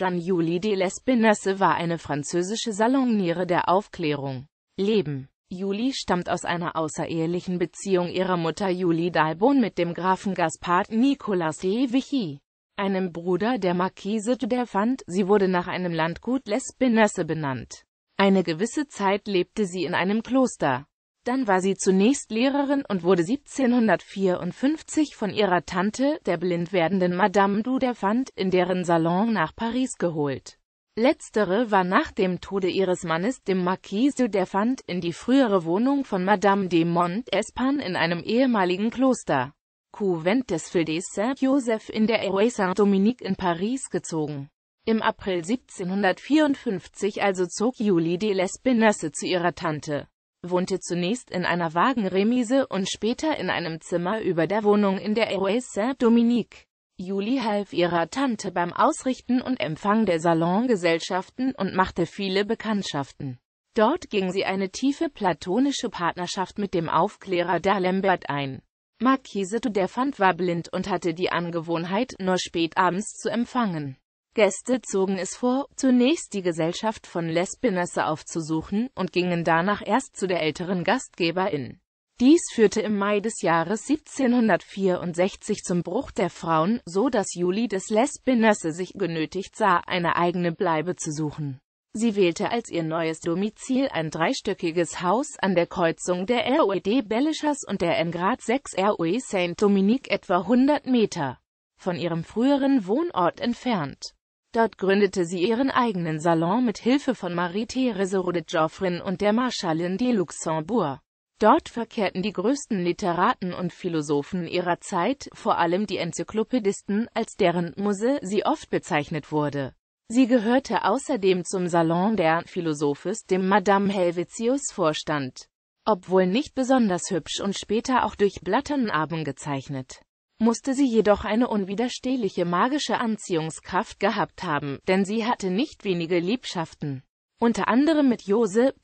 jean Gianjuli Delès Benasse war eine französische Salonniere der Aufklärung. Leben Julie stammt aus einer außerehelichen Beziehung ihrer Mutter Julie d'Albon mit dem Grafen Gaspard Nicolas de Vichy, einem Bruder der Marquise de Fand. Sie wurde nach einem Landgut Les Benasse benannt. Eine gewisse Zeit lebte sie in einem Kloster. Dann war sie zunächst Lehrerin und wurde 1754 von ihrer Tante, der blind werdenden Madame du Dudefant, in deren Salon nach Paris geholt. Letztere war nach dem Tode ihres Mannes, dem Marquis du Dudefant, in die frühere Wohnung von Madame de Montespan in einem ehemaligen Kloster, Couvent des Fildes Saint-Joseph in der Rue Saint-Dominique in Paris gezogen. Im April 1754 also zog Julie de Lespinasse zu ihrer Tante wohnte zunächst in einer Wagenremise und später in einem Zimmer über der Wohnung in der Airways Saint-Dominique. Julie half ihrer Tante beim Ausrichten und Empfang der Salongesellschaften und machte viele Bekanntschaften. Dort ging sie eine tiefe platonische Partnerschaft mit dem Aufklärer d'Alembert ein. Marquise de Fant war blind und hatte die Angewohnheit, nur spät abends zu empfangen. Gäste zogen es vor, zunächst die Gesellschaft von Lespinasse aufzusuchen und gingen danach erst zu der älteren Gastgeberin. Dies führte im Mai des Jahres 1764 zum Bruch der Frauen, so dass Julie des Lespinasse sich genötigt sah, eine eigene Bleibe zu suchen. Sie wählte als ihr neues Domizil ein dreistöckiges Haus an der Kreuzung der Rue de Bellichas und der N Grad 6 R.O.E. Saint-Dominique etwa 100 Meter von ihrem früheren Wohnort entfernt. Dort gründete sie ihren eigenen Salon mit Hilfe von Marie-Thérèse Rodet-Joffrin und der Marschallin de Luxembourg. Dort verkehrten die größten Literaten und Philosophen ihrer Zeit, vor allem die Enzyklopädisten, als deren Muse sie oft bezeichnet wurde. Sie gehörte außerdem zum Salon der Philosophes, dem Madame Helvetius vorstand. Obwohl nicht besonders hübsch und später auch durch Blatternarben gezeichnet musste sie jedoch eine unwiderstehliche magische Anziehungskraft gehabt haben, denn sie hatte nicht wenige Liebschaften. Unter anderem mit Jose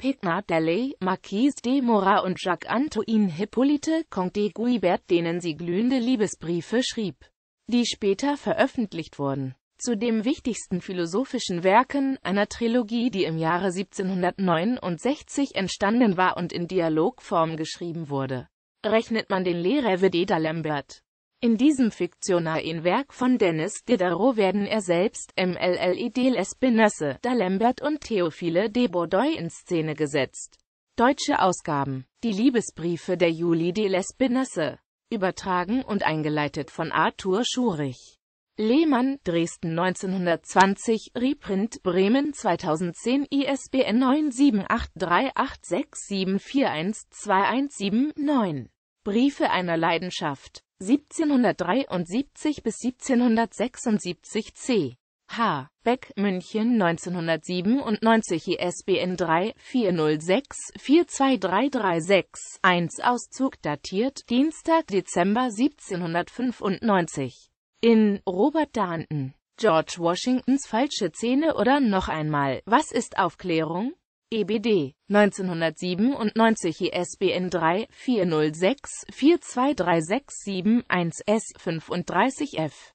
Dalley, Marquise de Mora und Jacques-Antoine Hippolyte Comte de Guibert, denen sie glühende Liebesbriefe schrieb, die später veröffentlicht wurden. Zu den wichtigsten philosophischen Werken einer Trilogie, die im Jahre 1769 entstanden war und in Dialogform geschrieben wurde, rechnet man den Le de d'Alembert. In diesem fiktionalen Werk von Dennis Diderot werden er selbst, MLLID L'Espinasse, D'Alembert und Theophile de Bordeaux in Szene gesetzt. Deutsche Ausgaben Die Liebesbriefe der Julie de L'Espinasse Übertragen und eingeleitet von Arthur Schurich Lehmann, Dresden 1920, Reprint, Bremen 2010, ISBN 9783867412179 Briefe einer Leidenschaft 1773 bis 1776 C. H. Beck, München 1997 ISBN 3-406-42336-1 Auszug datiert Dienstag, Dezember 1795. In Robert Danton, George Washingtons falsche Szene oder noch einmal, was ist Aufklärung? EBD 1997 ISBN 3 406 42367 1 S 35 F